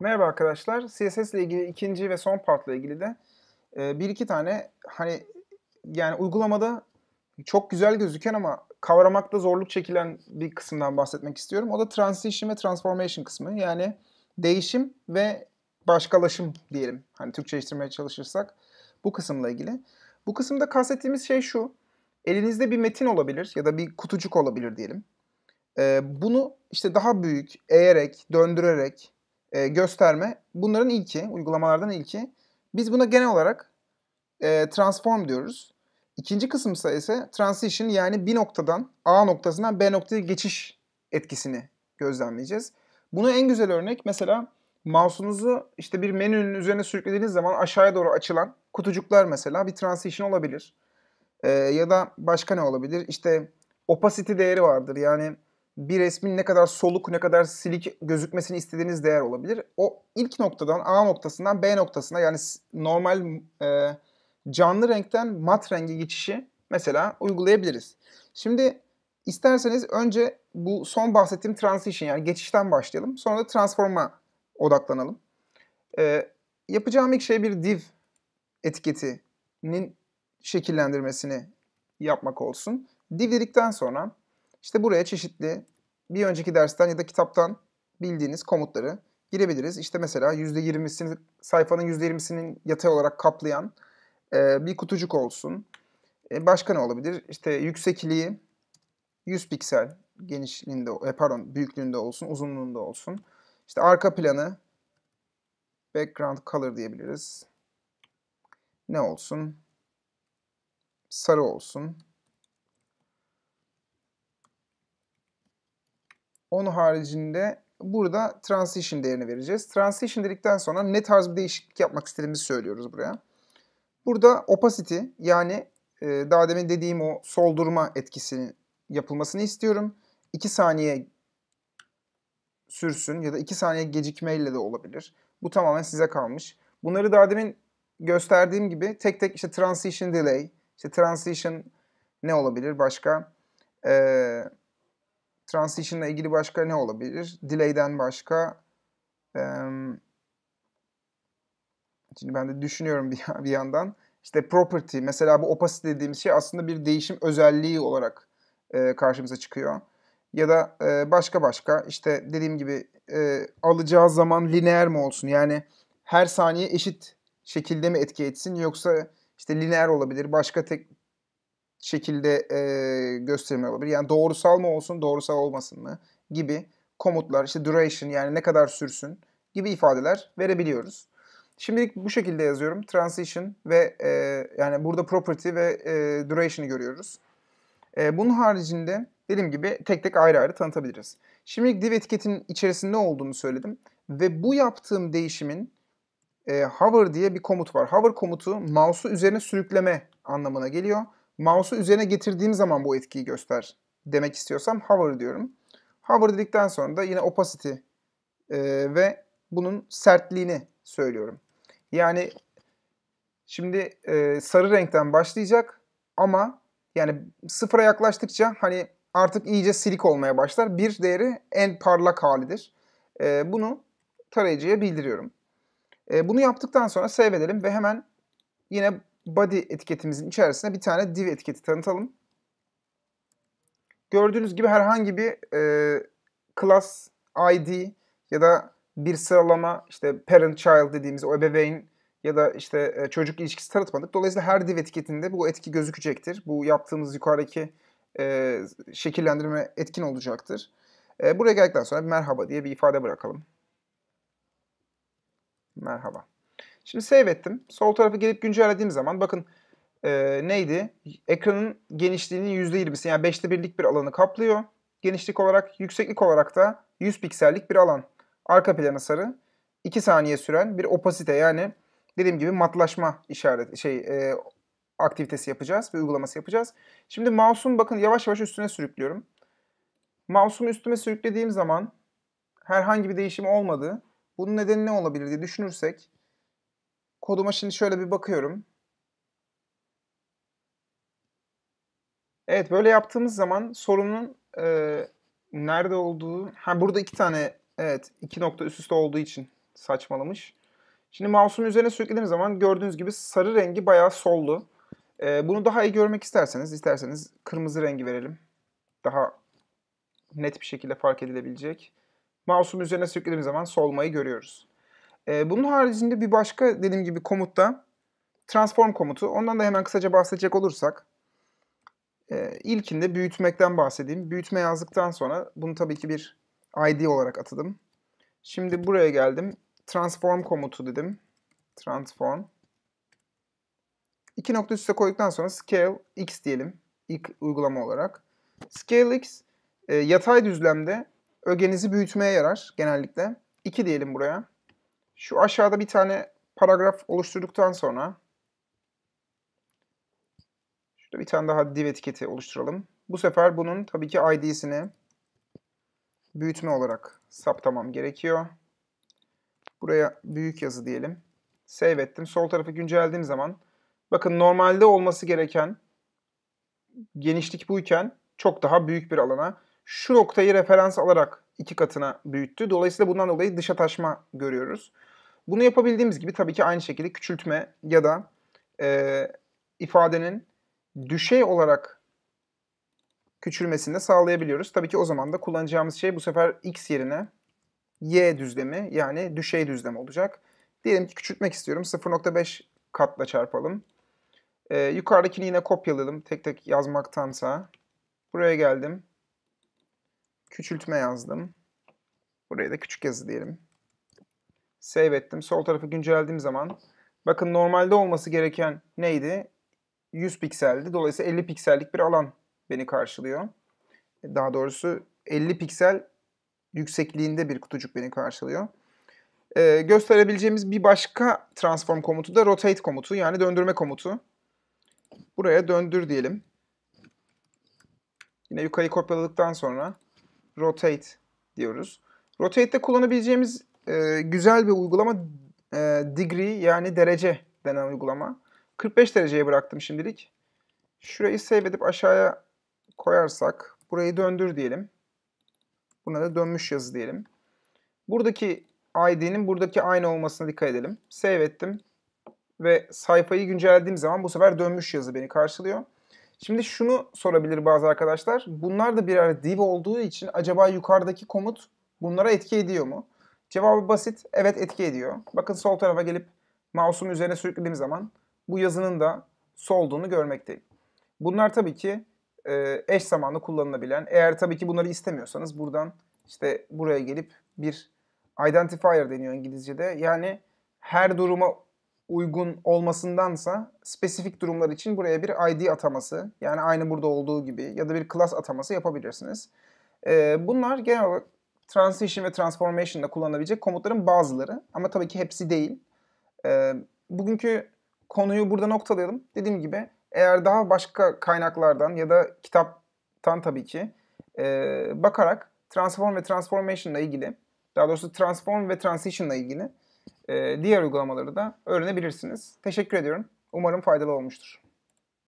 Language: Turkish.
Merhaba arkadaşlar. CSS ile ilgili ikinci ve son partla ilgili de e, bir iki tane hani yani uygulamada çok güzel gözüken ama kavramakta zorluk çekilen bir kısımdan bahsetmek istiyorum. O da transition ve transformation kısmı. Yani değişim ve başkalaşım diyelim. Hani Türkçeleştirmeye çalışırsak bu kısımla ilgili. Bu kısımda kastettiğimiz şey şu. Elinizde bir metin olabilir ya da bir kutucuk olabilir diyelim. Ee, bunu işte daha büyük, eğerek, döndürerek e, gösterme. Bunların ilki, uygulamalardan ilki. Biz buna genel olarak e, transform diyoruz. İkinci kısım ise transition yani bir noktadan A noktasından B noktaya geçiş etkisini gözlemleyeceğiz. Bunu en güzel örnek mesela mouse'unuzu işte bir menünün üzerine sürüklediğiniz zaman aşağıya doğru açılan kutucuklar mesela bir transition olabilir. Ee, ya da başka ne olabilir? İşte opacity değeri vardır. Yani bir resmin ne kadar soluk, ne kadar silik gözükmesini istediğiniz değer olabilir. O ilk noktadan, A noktasından B noktasına yani normal e, canlı renkten mat rengi geçişi mesela uygulayabiliriz. Şimdi isterseniz önce bu son bahsettiğim transition yani geçişten başlayalım. Sonra da transform'a odaklanalım. E, yapacağım ilk şey bir div etiketinin şekillendirmesini yapmak olsun. Div dedikten sonra işte buraya çeşitli bir önceki dersten ya da kitaptan bildiğiniz komutları girebiliriz. İşte mesela %20'sini, sayfanın %20'sinin yatay olarak kaplayan e, bir kutucuk olsun. E, başka ne olabilir? İşte yüksekliği 100 piksel genişliğinde, e, pardon büyüklüğünde olsun, uzunluğunda olsun. İşte arka planı background color diyebiliriz. Ne olsun? Sarı olsun. Onun haricinde burada transition değerini vereceğiz. Transition dedikten sonra ne tarz bir değişiklik yapmak istediğimizi söylüyoruz buraya. Burada opacity yani e, daha demin dediğim o soldurma etkisinin yapılmasını istiyorum. 2 saniye sürsün ya da 2 saniye gecikmeyle de olabilir. Bu tamamen size kalmış. Bunları daha demin gösterdiğim gibi tek tek işte transition delay, işte transition ne olabilir başka? Ee, Transition'la ilgili başka ne olabilir? Delay'den başka e, şimdi ben de düşünüyorum bir, bir yandan. İşte property mesela bu opacity dediğimiz şey aslında bir değişim özelliği olarak e, karşımıza çıkıyor. Ya da e, başka başka işte dediğim gibi e, alacağı zaman lineer mi olsun? Yani her saniye eşit şekilde mi etki etsin yoksa işte lineer olabilir, başka tek şekilde e, gösterimler olabilir. Yani doğrusal mı olsun, doğrusal olmasın mı gibi komutlar, işte duration yani ne kadar sürsün gibi ifadeler verebiliyoruz. Şimdilik bu şekilde yazıyorum. Transition ve e, yani burada property ve e, duration'ı görüyoruz. E, bunun haricinde dediğim gibi tek tek ayrı ayrı tanıtabiliriz. Şimdilik div etiketin içerisinde olduğunu söyledim. Ve bu yaptığım değişimin e, hover diye bir komut var. Hover komutu mouse'u üzerine sürükleme anlamına geliyor. Mouse'u üzerine getirdiğim zaman bu etkiyi göster demek istiyorsam hover diyorum. Hover dedikten sonra da yine opacity e, ve bunun sertliğini söylüyorum. Yani şimdi e, sarı renkten başlayacak ama yani sıfıra yaklaştıkça hani artık iyice silik olmaya başlar. Bir değeri en parlak halidir. E, bunu tarayıcıya bildiriyorum. E, bunu yaptıktan sonra save edelim ve hemen yine body etiketimizin içerisine bir tane div etiketi tanıtalım. Gördüğünüz gibi herhangi bir e, class ID ya da bir sıralama işte parent child dediğimiz o ebeveyn ya da işte e, çocuk ilişkisi tanıtmadık. Dolayısıyla her div etiketinde bu etki gözükecektir. Bu yaptığımız yukarıdaki e, şekillendirme etkin olacaktır. E, buraya geldikten sonra merhaba diye bir ifade bırakalım. Merhaba. Şimdi save ettim. Sol tarafı gelip güncellediğim zaman bakın e, neydi? Ekranın genişliğinin %20'si yani 5'te 1'lik bir alanı kaplıyor. Genişlik olarak, yükseklik olarak da 100 piksellik bir alan. Arka planı sarı. 2 saniye süren bir opasite yani dediğim gibi matlaşma işaret şey e, aktivitesi yapacağız ve uygulaması yapacağız. Şimdi mouse'un bakın yavaş yavaş üstüne sürüklüyorum. Mouse'umu üstüme sürüklediğim zaman herhangi bir değişim olmadı. Bunun nedeni ne olabilir diye düşünürsek Koduma şimdi şöyle bir bakıyorum. Evet böyle yaptığımız zaman sorunun e, nerede olduğu... Ha burada iki tane evet iki nokta üst üste olduğu için saçmalamış. Şimdi mouse'un üzerine sürüklediğim zaman gördüğünüz gibi sarı rengi bayağı soldu. E, bunu daha iyi görmek isterseniz, isterseniz kırmızı rengi verelim. Daha net bir şekilde fark edilebilecek. Mouse'un üzerine sürüklediğim zaman solmayı görüyoruz. E, bunun haricinde bir başka dediğim gibi komut da transform komutu. Ondan da hemen kısaca bahsedecek olursak e, ilkinde büyütmekten bahsedeyim. Büyütme yazdıktan sonra bunu tabii ki bir id olarak atadım. Şimdi buraya geldim. Transform komutu dedim. Transform. İki nokta üste koyduktan sonra scale x diyelim ilk uygulama olarak. Scale x e, yatay düzlemde ögenizi büyütmeye yarar genellikle. 2 diyelim buraya. Şu aşağıda bir tane paragraf oluşturduktan sonra şurada bir tane daha div etiketi oluşturalım. Bu sefer bunun tabii ki id'sini büyütme olarak saptamam gerekiyor. Buraya büyük yazı diyelim. Save ettim. Sol tarafı güncellediğim zaman bakın normalde olması gereken genişlik buyken çok daha büyük bir alana şu noktayı referans alarak iki katına büyüttü. Dolayısıyla bundan dolayı dışa taşma görüyoruz. Bunu yapabildiğimiz gibi tabii ki aynı şekilde küçültme ya da e, ifadenin düşey olarak küçülmesini de sağlayabiliyoruz. Tabii ki o zaman da kullanacağımız şey bu sefer x yerine y düzlemi yani düşey düzlem olacak. Diyelim ki küçültmek istiyorum. 0.5 katla çarpalım. Ee, yukarıdakini yine kopyaladım, Tek tek yazmaktansa. Buraya geldim. Küçültme yazdım. Buraya da küçük yazı diyelim. Save ettim. Sol tarafı güncellediğim zaman bakın normalde olması gereken neydi? 100 pikseldi. Dolayısıyla 50 piksellik bir alan beni karşılıyor. Daha doğrusu 50 piksel yüksekliğinde bir kutucuk beni karşılıyor. Ee, gösterebileceğimiz bir başka transform komutu da rotate komutu yani döndürme komutu. Buraya döndür diyelim. Yine yukarı kopyaladıktan sonra rotate diyoruz. Rotate'de kullanabileceğimiz e, güzel bir uygulama e, degree yani derece denen uygulama. 45 dereceye bıraktım şimdilik. Şurayı save edip aşağıya koyarsak burayı döndür diyelim. Buna da dönmüş yazı diyelim. Buradaki ID'nin buradaki aynı olmasına dikkat edelim. Save ettim ve sayfayı güncellediğim zaman bu sefer dönmüş yazı beni karşılıyor. Şimdi şunu sorabilir bazı arkadaşlar. Bunlar da birer div olduğu için acaba yukarıdaki komut bunlara etki ediyor mu? Cevabı basit. Evet etki ediyor. Bakın sol tarafa gelip mouse'umu üzerine sürüklediğim zaman bu yazının da solduğunu görmekteyim. Bunlar tabii ki e, eş zamanlı kullanılabilen. Eğer tabii ki bunları istemiyorsanız buradan işte buraya gelip bir identifier deniyor İngilizce'de. Yani her duruma uygun olmasındansa spesifik durumlar için buraya bir ID ataması yani aynı burada olduğu gibi ya da bir class ataması yapabilirsiniz. Ee, bunlar genel olarak transition ve transformation'da kullanabilecek komutların bazıları ama tabii ki hepsi değil. Ee, bugünkü konuyu burada noktalayalım. Dediğim gibi eğer daha başka kaynaklardan ya da kitaptan tabii ki e, bakarak transform ve transformation'la ilgili daha doğrusu transform ve transition'la ilgili diğer uygulamaları da öğrenebilirsiniz. Teşekkür ediyorum. Umarım faydalı olmuştur.